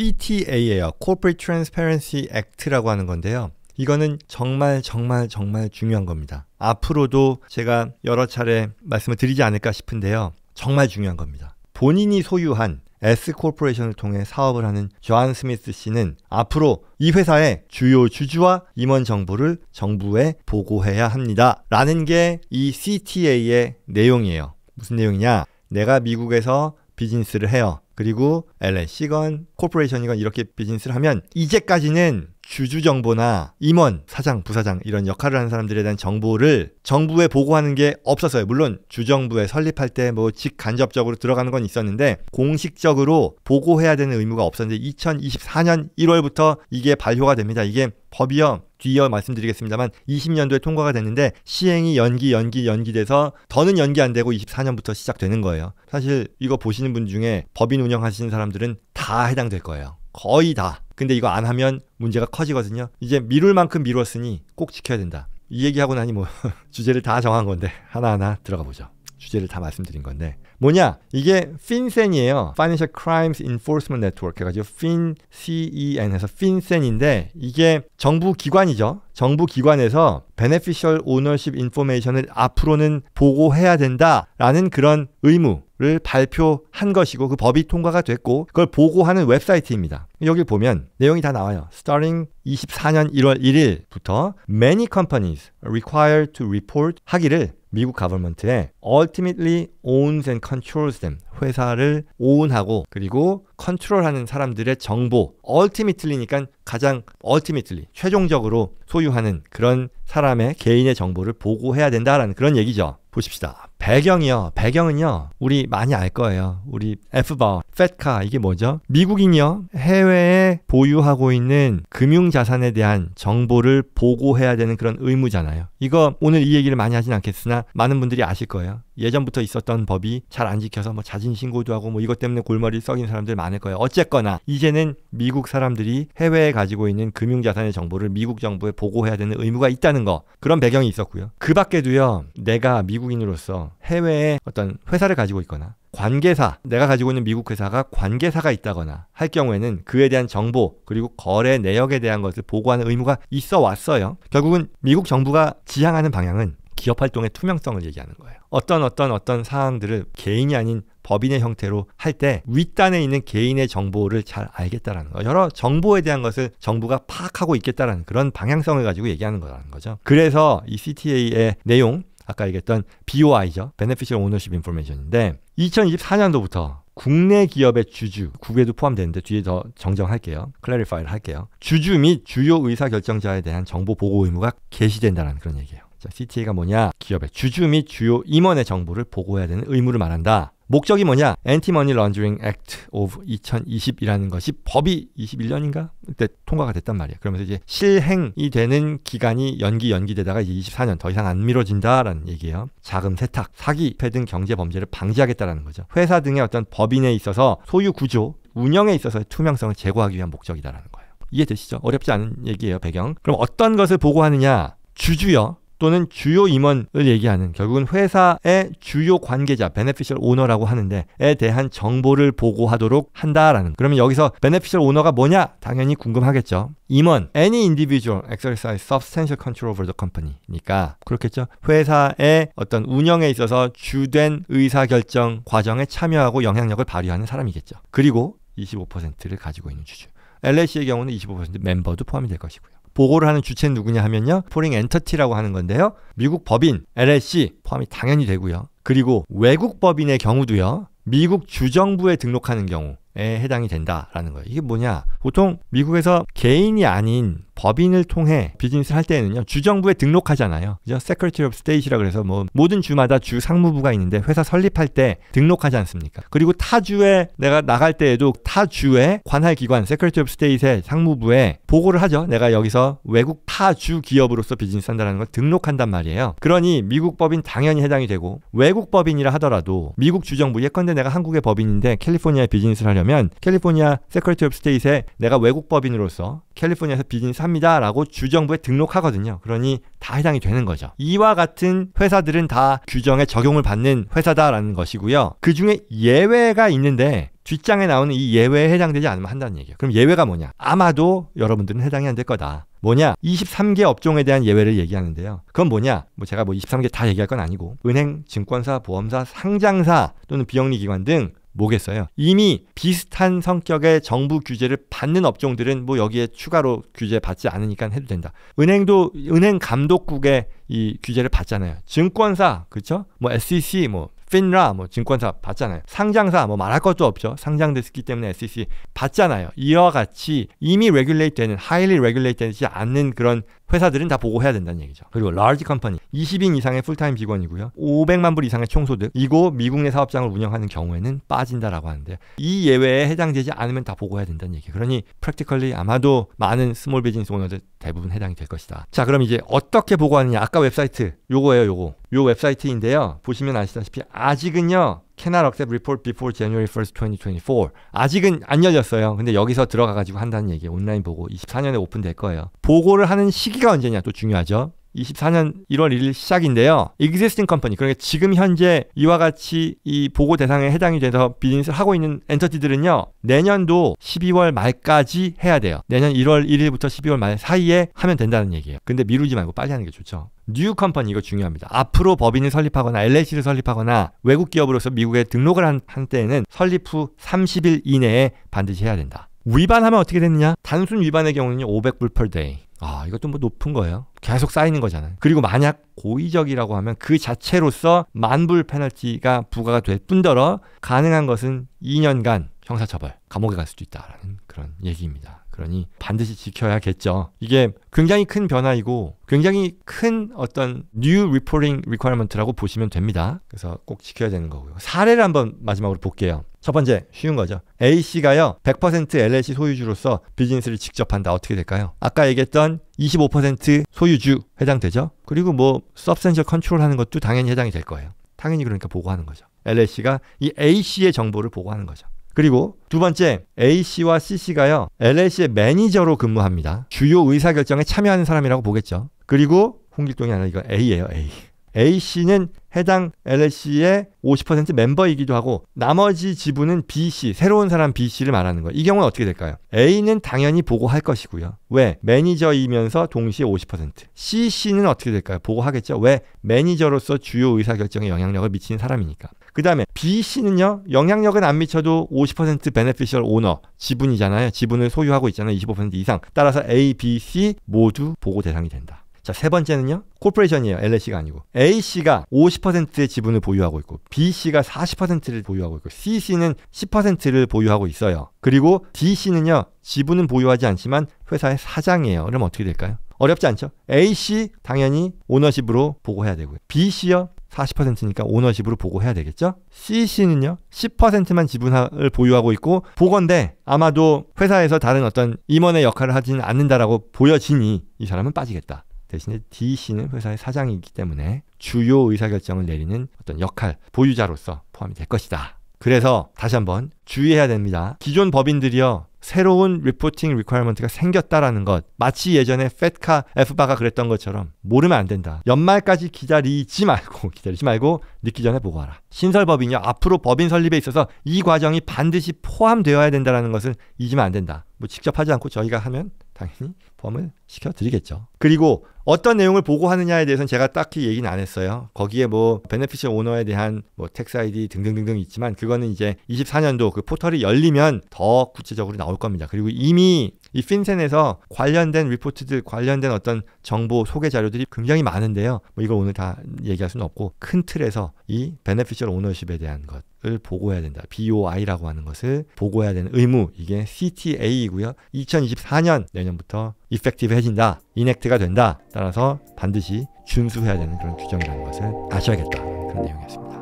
CTA예요. Corporate Transparency Act라고 하는 건데요. 이거는 정말 정말 정말 중요한 겁니다. 앞으로도 제가 여러 차례 말씀을 드리지 않을까 싶은데요. 정말 중요한 겁니다. 본인이 소유한 S 코퍼레이션을 통해 사업을 하는 조한 스미스 씨는 앞으로 이 회사의 주요 주주와 임원 정보를 정부에 보고해야 합니다. 라는 게 이 CTA의 내용이에요. 무슨 내용이냐? 내가 미국에서 비즈니스를 해요. 그리고 LA 시건 코퍼레이션이건 이렇게 비즈니스를 하면 이제까지는 주주 정보나 임원, 사장, 부사장 이런 역할을 하는 사람들에 대한 정보를 정부에 보고하는 게 없었어요. 물론 주정부에 설립할 때 뭐 직간접적으로 들어가는 건 있었는데 공식적으로 보고해야 되는 의무가 없었는데 2024년 1월부터 이게 발효가 됩니다. 이게 법이요. 뒤이어 말씀드리겠습니다만 20년도에 통과가 됐는데 시행이 연기 연기 연기돼서 더는 연기 안 되고 24년부터 시작되는 거예요. 사실 이거 보시는 분 중에 법인 운영하시는 사람들은 다 해당될 거예요. 거의 다. 근데 이거 안 하면 문제가 커지거든요. 이제 미룰 만큼 미뤘으니 꼭 지켜야 된다. 이 얘기하고 나니 뭐 주제를 다 정한 건데 하나하나 들어가 보죠. 주제를 다 말씀드린 건데 뭐냐 이게 핀센이에요 Financial Crimes Enforcement Network 해가지고 핀 CEN 에서 핀센인데 이게 정부 기관이죠 정부 기관에서 Beneficial Ownership Information을 앞으로는 보고해야 된다라는 그런 의무 를 발표한 것이고 그 법이 통과가 됐고 그걸 보고하는 웹사이트입니다. 여기 보면 내용이 다 나와요. Starting 24년 1월 1일부터 many companies required to report 하기를 미국 가버먼트에 ultimately owns and controls them 회사를 오운하고 그리고 컨트롤하는 사람들의 정보 ultimately니까 가장 ultimately 최종적으로 소유하는 그런 사람의 개인의 정보를 보고해야 된다라는 그런 얘기죠. 보십시다. 배경이요. 배경은요. 우리 많이 알 거예요. 우리 f 버워카 이게 뭐죠? 미국인이요. 해외에 보유하고 있는 금융 자산에 대한 정보를 보고해야 되는 그런 의무잖아요. 이거 오늘 이 얘기를 많이 하진 않겠으나 많은 분들이 아실 거예요. 예전부터 있었던 법이 잘 안 지켜서 뭐 자진 신고도 하고 뭐 이것 때문에 골머리 썩인 사람들 많을 거예요. 어쨌거나 이제는 미국 사람들이 해외에 가지고 있는 금융 자산의 정보를 미국 정부에 보고해야 되는 의무가 있다는 거. 그런 배경이 있었고요. 그 밖에도요. 내가 미국인으로서 해외에 어떤 회사를 가지고 있거나 관계사, 내가 가지고 있는 미국 회사가 관계사가 있다거나 할 경우에는 그에 대한 정보, 그리고 거래 내역에 대한 것을 보고하는 의무가 있어 왔어요. 결국은 미국 정부가 지향하는 방향은 기업 활동의 투명성을 얘기하는 거예요. 어떤 어떤 어떤 사항들을 개인이 아닌 법인의 형태로 할 때 윗단에 있는 개인의 정보를 잘 알겠다라는 거. 여러 정보에 대한 것을 정부가 파악하고 있겠다라는 그런 방향성을 가지고 얘기하는 거라는 거죠. 그래서 이 CTA의 내용 아까 얘기했던 BOI죠. Beneficial Ownership Information인데 2024년도부터 국내 기업의 주주, 국외도 포함되는데 뒤에 더 정정할게요. 클래리파이를 할게요. 주주 및 주요 의사결정자에 대한 정보 보고 의무가 개시된다는 그런 얘기예요. 자, CTA가 뭐냐? 기업의 주주 및 주요 임원의 정보를 보고해야 되는 의무를 말한다. 목적이 뭐냐? 엔티머니 런드링 액트 오브 2020이라는 것이 법이 21년인가 그때 통과가 됐단 말이에요. 그러면서 이제 실행이 되는 기간이 연기 연기되다가 이제 24년 더 이상 안 미뤄진다라는 얘기예요. 자금 세탁, 사기, 패등 경제 범죄를 방지하겠다라는 거죠. 회사 등의 어떤 법인에 있어서 소유 구조, 운영에 있어서의 투명성을 제고하기 위한 목적이다라는 거예요. 이해되시죠? 어렵지 않은 얘기예요, 배경. 그럼 어떤 것을 보고하느냐? 주주요. 또는 주요 임원을 얘기하는 결국은 회사의 주요 관계자 beneficial owner라고 하는데에 대한 정보를 보고하도록 한다라는 그러면 여기서 beneficial owner가 뭐냐 당연히 궁금하겠죠 임원 any individual exercise substantial control over the company니까 그렇겠죠 회사의 어떤 운영에 있어서 주된 의사결정 과정에 참여하고 영향력을 발휘하는 사람이겠죠 그리고 25%를 가지고 있는 주주 LAC의 경우는 25% 멤버도 포함이 될 것이고요 보고를 하는 주체는 누구냐 하면요. 포링 엔터티라고 하는 건데요. 미국 법인 LLC 포함이 당연히 되고요. 그리고 외국 법인의 경우도요. 미국 주정부에 등록하는 경우에 해당이 된다라는 거예요. 이게 뭐냐? 보통 미국에서 개인이 아닌 법인을 통해 비즈니스를 할 때에는요 주정부에 등록하잖아요. 그죠? Secretary of State이라 그래서 뭐 모든 주마다 주 상무부가 있는데 회사 설립할 때 등록하지 않습니까? 그리고 타 주에 내가 나갈 때에도 타주의 관할 기관 Secretary of State의 상무부에 보고를 하죠. 내가 여기서 외국 타주 기업으로서 비즈니스 한다는걸 등록한단 말이에요. 그러니 미국 법인 당연히 해당이 되고 외국 법인이라 하더라도 미국 주정부 예컨대 내가 한국의 법인인데 캘리포니아에 비즈니스를 하려면 캘리포니아 Secretary of State에 내가 외국 법인으로서 캘리포니아에서 비즈니스 합니다라고 주정부에 등록하거든요. 그러니 다 해당이 되는 거죠. 이와 같은 회사들은 다 규정에 적용을 받는 회사다라는 것이고요. 그 중에 예외가 있는데 뒷장에 나오는 이 예외에 해당되지 않으면 한다는 얘기예요. 그럼 예외가 뭐냐? 아마도 여러분들은 해당이 안 될 거다. 뭐냐? 23개 업종에 대한 예외를 얘기하는데요. 그건 뭐냐? 뭐 제가 뭐 23개 다 얘기할 건 아니고 은행, 증권사, 보험사, 상장사 또는 비영리 기관 등 뭐겠어요? 이미 비슷한 성격의 정부 규제를 받는 업종들은 뭐 여기에 추가로 규제 받지 않으니까 해도 된다. 은행도 은행 감독국의 이 규제를 받잖아요. 증권사 그렇죠? 뭐 SEC 뭐 핀라 뭐 증권사 받잖아요. 상장사 뭐 말할 것도 없죠. 상장됐기 때문에 SEC 받잖아요. 이와 같이 이미 레귤레이트 되는 하이리 레귤레이트 되지 않는 그런 회사들은 다 보고해야 된다는 얘기죠. 그리고 라지 컴퍼니 20인 이상의 풀타임 직원이고요. 500만 불 이상의 총소득 이고 미국 내 사업장을 운영하는 경우에는 빠진다라고 하는데 이 예외에 해당되지 않으면 다 보고해야 된다는 얘기. 그러니 프랙티컬리 아마도 많은 스몰 비즈니스 오너들 대부분 해당이 될 것이다. 자, 그럼 이제 어떻게 보고하느냐? 아까 웹사이트 요거예요, 요거. 요 웹사이트인데요. 보시면 아시다시피 아직은요. cannot accept report before January 1st, 2024. 아직은 안 열렸어요. 근데 여기서 들어가가지고 한다는 얘기예요. 온라인 보고 24년에 오픈될 거예요. 보고를 하는 시기가 언제냐 또 중요하죠. 2 4년 1월 1일 시작인데요. existing company 그러니까 지금 현재 이와 같이 이 보고 대상에 해당이 돼서 비즈니스를 하고 있는 엔터티들은요. 내년도 12월 말까지 해야 돼요. 내년 1월 1일부터 12월 말 사이에 하면 된다는 얘기예요. 근데 미루지 말고 빨리 하는 게 좋죠. 뉴 컴퍼니 이거 중요합니다. 앞으로 법인을 설립하거나 LLC를 설립하거나 외국 기업으로서 미국에 등록을 한, 한 때에는 설립 후 30일 이내에 반드시 해야 된다. 위반하면 어떻게 되느냐? 단순 위반의 경우는 500불 per day. 아, 이것도 뭐 높은 거예요. 계속 쌓이는 거잖아요. 그리고 만약 고의적이라고 하면 그 자체로서 만불 페널티가 부과가 될 뿐더러 가능한 것은 2년간 형사처벌, 감옥에 갈 수도 있다라는 그런 얘기입니다. 그러니 반드시 지켜야겠죠. 이게 굉장히 큰 변화이고 굉장히 큰 어떤 뉴 리포팅 리퀘어먼트라고 보시면 됩니다. 그래서 꼭 지켜야 되는 거고요. 사례를 한번 마지막으로 볼게요. 첫 번째 쉬운 거죠. A씨가요 100% LLC 소유주로서 비즈니스를 직접 한다 어떻게 될까요? 아까 얘기했던 25% 소유주 해당되죠? 그리고 뭐 서브센셜 컨트롤 하는 것도 당연히 해당이 될 거예요. 당연히 그러니까 보고하는 거죠. LLC가 이 A씨의 정보를 보고하는 거죠. 그리고 두 번째 A씨와 C씨가요 LLC의 매니저로 근무합니다. 주요 의사결정에 참여하는 사람이라고 보겠죠. 그리고 홍길동이 아니라 이거 A예요 A. A씨는 해당 LLC의 50% 멤버이기도 하고 나머지 지분은 B씨, 새로운 사람 B씨를 말하는 거예요. 이 경우는 어떻게 될까요? A는 당연히 보고할 것이고요. 왜? 매니저이면서 동시에 50%. C씨는 어떻게 될까요? 보고하겠죠. 왜? 매니저로서 주요 의사결정에 영향력을 미치는 사람이니까. 그 다음에 B씨는요, 영향력은 안 미쳐도 50% 베네피셜 오너, 지분이잖아요. 지분을 소유하고 있잖아요. 25% 이상. 따라서 A, B, C 모두 보고 대상이 된다. 자, 세 번째는요. 코퍼레이션이에요. LLC가 아니고. A씨가 50%의 지분을 보유하고 있고 B씨가 40%를 보유하고 있고 C씨는 10%를 보유하고 있어요. 그리고 D씨는요. 지분은 보유하지 않지만 회사의 사장이에요. 그럼 어떻게 될까요? 어렵지 않죠? A씨 당연히 오너십으로 보고해야 되고요. B씨요. 40%니까 오너십으로 보고해야 되겠죠? CC는요, 10%만 지분을 보유하고 있고, 보건데 아마도 회사에서 다른 어떤 임원의 역할을 하지는 않는다라고 보여지니 이 사람은 빠지겠다. 대신에 D 씨는 회사의 사장이기 때문에 주요 의사결정을 내리는 어떤 역할, 보유자로서 포함이 될 것이다. 그래서 다시 한번 주의해야 됩니다. 기존 법인들이요. 새로운 리포팅 리퀘어먼트가 생겼다라는 것. 마치 예전에 페카 에프바가 그랬던 것처럼 모르면 안 된다. 연말까지 기다리지 말고 기다리지 말고 늦기 전에 보고하라. 신설 법인이요. 앞으로 법인 설립에 있어서 이 과정이 반드시 포함되어야 된다라는 것을 잊으면 안 된다. 뭐 직접 하지 않고 저희가 하면 당연히 범을 시켜드리겠죠. 그리고 어떤 내용을 보고하느냐에 대해서는 제가 딱히 얘기는 안 했어요. 거기에 뭐 베네피셜 오너에 대한 뭐 텍스 아이디 등등등등 있지만 그거는 이제 24년도 그 포털이 열리면 더 구체적으로 나올 겁니다. 그리고 이미 이 핀센에서 관련된 리포트들 관련된 어떤 정보 소개 자료들이 굉장히 많은데요. 뭐 이걸 오늘 다 얘기할 수는 없고 큰 틀에서 이 베네피셜 오너십에 대한 것을 보고해야 된다. BOI라고 하는 것을 보고해야 되는 의무 이게 CTA이고요. 2024년 내년부터 이펙티브해진다. 이넥트가 된다. 따라서 반드시 준수해야 되는 그런 규정이라는 것을 아셔야겠다. 그런 내용이었습니다.